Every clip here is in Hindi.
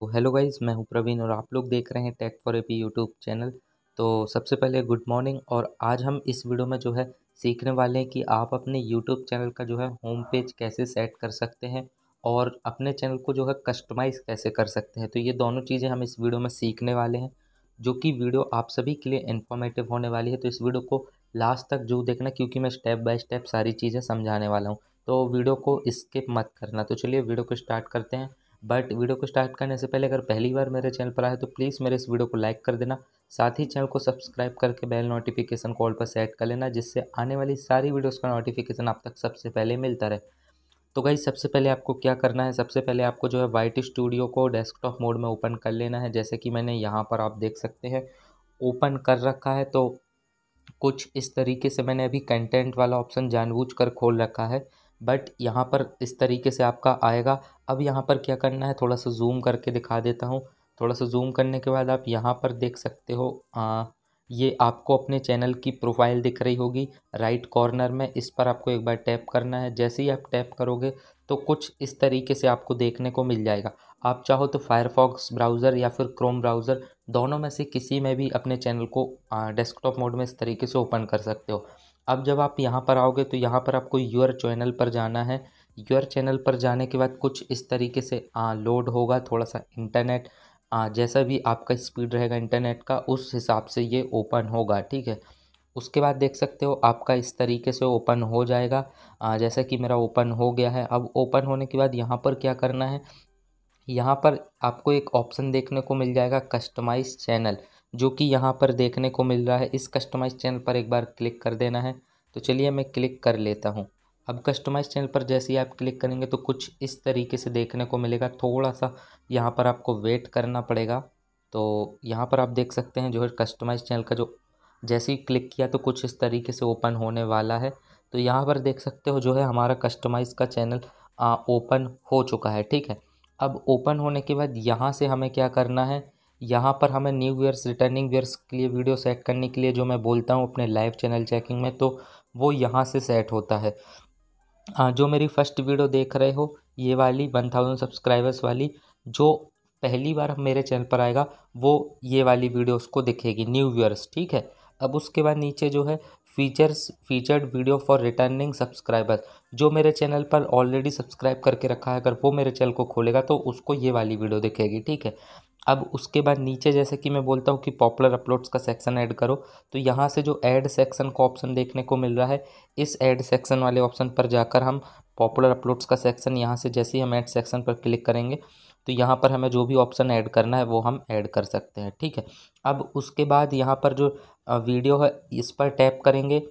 तो हेलो गाइस मैं हूं प्रवीण और आप लोग देख रहे हैं tech for A P YouTube channel तो सबसे पहले गुड मॉर्निंग और आज हम इस वीडियो में जो है सीखने वाले हैं कि आप अपने यूट्यूब चैनल का जो है होम पेज कैसे सेट कर सकते हैं और अपने चैनल को जो है कस्टमाइज़ कैसे कर सकते हैं तो ये दोनों चीज़ें हम इस वीडियो में सीखने वाले हैं जो कि वीडियो आप सभी के लिए इन्फॉर्मेटिव होने वाली है तो इस वीडियो को लास्ट तक जो देखना क्योंकि मैं स्टेप बाय स्टेप सारी चीज़ें समझाने वाला हूँ तो वीडियो को स्किप मत करना तो चलिए वीडियो को स्टार्ट करते हैं बट वीडियो को स्टार्ट करने से पहले अगर पहली बार मेरे चैनल पर आए तो प्लीज़ मेरे इस वीडियो को लाइक कर देना साथ ही चैनल को सब्सक्राइब करके बेल नोटिफिकेशन कॉल पर सेट कर लेना जिससे आने वाली सारी वीडियोज़ का नोटिफिकेशन आप तक सबसे पहले मिलता रहे तो गई सबसे पहले आपको क्या करना है सबसे पहले आपको जो है वाइट स्टूडियो को डेस्कटॉप मोड में ओपन कर लेना है जैसे कि मैंने यहाँ पर आप देख सकते हैं ओपन कर रखा है तो कुछ इस तरीके से मैंने अभी कंटेंट वाला ऑप्शन जानबूझ कर खोल रखा है बट यहाँ पर इस तरीके से आपका आएगा अब यहाँ पर क्या करना है थोड़ा सा जूम करके दिखा देता हूँ थोड़ा सा जूम करने के बाद आप यहाँ पर देख सकते हो आ, ये आपको अपने चैनल की प्रोफाइल दिख रही होगी राइट कॉर्नर में इस पर आपको एक बार टैप करना है जैसे ही आप टैप करोगे तो कुछ इस तरीके से आपको देखने को मिल जाएगा आप चाहो तो फायरफॉक्स ब्राउज़र या फिर क्रोम ब्राउज़र दोनों में से किसी में भी अपने चैनल को डेस्कटॉप मोड में इस तरीके से ओपन कर सकते हो अब जब आप यहाँ पर आओगे तो यहाँ पर आपको यूर चैनल पर जाना है योर चैनल पर जाने के बाद कुछ इस तरीके से आ, लोड होगा थोड़ा सा इंटरनेट आ, जैसा भी आपका स्पीड रहेगा इंटरनेट का उस हिसाब से ये ओपन होगा ठीक है उसके बाद देख सकते हो आपका इस तरीके से ओपन हो जाएगा आ, जैसा कि मेरा ओपन हो गया है अब ओपन होने के बाद यहाँ पर क्या करना है यहाँ पर आपको एक ऑप्शन देखने को मिल जाएगा कस्टमाइज चैनल जो कि यहाँ पर देखने को मिल रहा है इस कस्टमाइज चैनल पर एक बार क्लिक कर देना है तो चलिए मैं क्लिक कर लेता हूँ अब कस्टमाइज चैनल पर जैसे ही आप क्लिक करेंगे तो कुछ इस तरीके से देखने को मिलेगा थोड़ा सा यहाँ पर आपको वेट करना पड़ेगा तो यहाँ पर आप देख सकते हैं जो है कस्टमाइज चैनल का जो जैसे ही क्लिक किया तो कुछ इस तरीके से ओपन होने वाला है तो यहाँ पर देख सकते हो जो है हमारा कस्टमाइज़ का चैनल ओपन हो चुका है ठीक है अब ओपन होने के बाद यहाँ से हमें क्या करना है यहाँ पर हमें न्यू ईयर्स रिटर्निंग ईयर्स के लिए वीडियो सेट करने के लिए जो मैं बोलता हूँ अपने लाइव चैनल चेकिंग में तो वो यहाँ से सेट होता है हाँ जो मेरी फर्स्ट वीडियो देख रहे हो ये वाली वन थाउजेंड सब्सक्राइबर्स वाली जो पहली बार मेरे चैनल पर आएगा वो ये वाली वीडियो उसको दिखेगी न्यू व्यूअर्स ठीक है अब उसके बाद नीचे जो है features featured video for returning subscribers जो मेरे चैनल पर ऑलरेडी सब्सक्राइब करके रखा है अगर वो मेरे चैनल को खोलेगा तो उसको ये वाली वीडियो दिखेगी ठीक है अब उसके बाद नीचे जैसे कि मैं बोलता हूँ कि पॉपुलर अपलोड्स का सेक्शन ऐड करो तो यहाँ से जो ऐड सेक्शन का ऑप्शन देखने को मिल रहा है इस ऐड सेक्शन वाले ऑप्शन पर जाकर हम पॉपुलर अपलोड्स का सेक्शन यहाँ से जैसे ही हम ऐड सेक्शन पर क्लिक करेंगे तो यहाँ पर हमें जो भी ऑप्शन ऐड करना है वो हम ऐड कर सकते हैं ठीक है अब उसके बाद यहाँ पर जो वीडियो है इस पर टैप करेंगे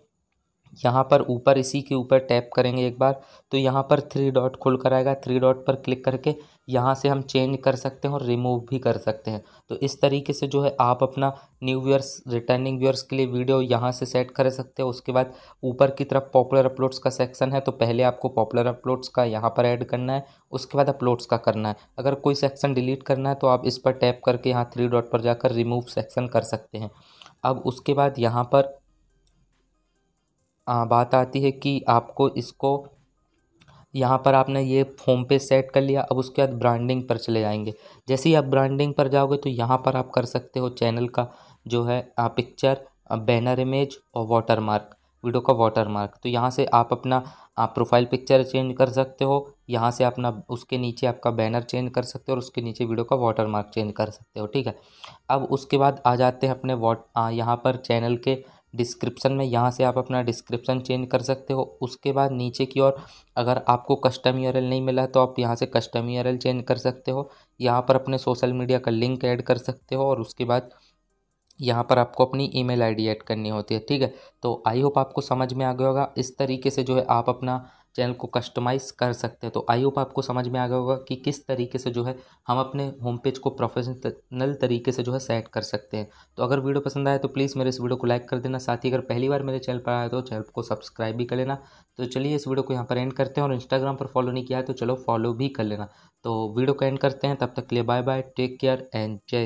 यहाँ पर ऊपर इसी के ऊपर टैप करेंगे एक बार तो यहाँ पर थ्री डॉट खुल कर आएगा थ्री डॉट पर क्लिक करके यहाँ से हम चेंज कर सकते हैं और रिमूव भी कर सकते हैं तो इस तरीके से जो है आप अपना न्यू व्यूअर्स रिटर्निंग व्यूअर्स के लिए वीडियो यहाँ से सेट कर सकते हैं उसके बाद ऊपर की तरफ पॉपुलर अपलोड्स का सेक्शन है तो पहले आपको पॉपुलर अपलोड्स का यहाँ पर ऐड करना है उसके बाद अपलोड्स का करना है अगर कोई सेक्शन डिलीट करना है तो आप इस पर टैप करके यहाँ थ्री डॉट पर जाकर रिमूव सेक्शन कर सकते हैं अब उसके बाद यहाँ पर बात आती है कि आपको इसको यहाँ पर आपने ये होम पे सेट कर लिया अब उसके बाद ब्रांडिंग पर चले जाएंगे जैसे ही आप ब्रांडिंग पर जाओगे तो यहाँ पर आप कर सकते हो चैनल का जो है पिक्चर बैनर इमेज और वाटर मार्क वीडियो का वाटर मार्क तो यहाँ से आप अपना आप प्रोफाइल पिक्चर चेंज कर सकते हो यहाँ से अपना उसके नीचे आपका बैनर चेंज कर सकते हो और उसके नीचे वीडियो का वाटर मार्क चेंज कर सकते हो ठीक है अब उसके बाद आ जाते हैं अपने वॉट यहाँ पर चैनल के डिस्क्रिप्सन में यहाँ से आप अपना डिस्क्रिप्सन चेंज कर सकते हो उसके बाद नीचे की ओर अगर आपको कस्टम यूर नहीं मिला तो आप यहाँ से कस्टम यूर चेंज कर सकते हो यहाँ पर अपने सोशल मीडिया का लिंक ऐड कर सकते हो और उसके बाद यहाँ पर आपको अपनी ईमेल आईडी ऐड करनी होती है ठीक है तो आई होप आपको समझ में आ गया होगा इस तरीके से जो है आप अपना चैनल को कस्टमाइज़ कर सकते हैं तो आई होप आपको समझ में आ गया होगा कि किस तरीके से जो है हम अपने होम पेज को प्रोफेशनल तरीके से जो है सेट कर सकते हैं तो अगर वीडियो पसंद आए तो प्लीज़ मेरे इस वीडियो को लाइक कर देना साथ ही अगर पहली बार मेरे चैनल पर आए तो चैनल को सब्सक्राइब भी कर लेना तो चलिए इस वीडियो को यहाँ पर एंड करते हैं और इंस्टाग्राम पर फॉलो नहीं किया है तो चलो फॉलो भी कर लेना तो वीडियो को एंड करते हैं तब तक के लिए bye bye take care and जय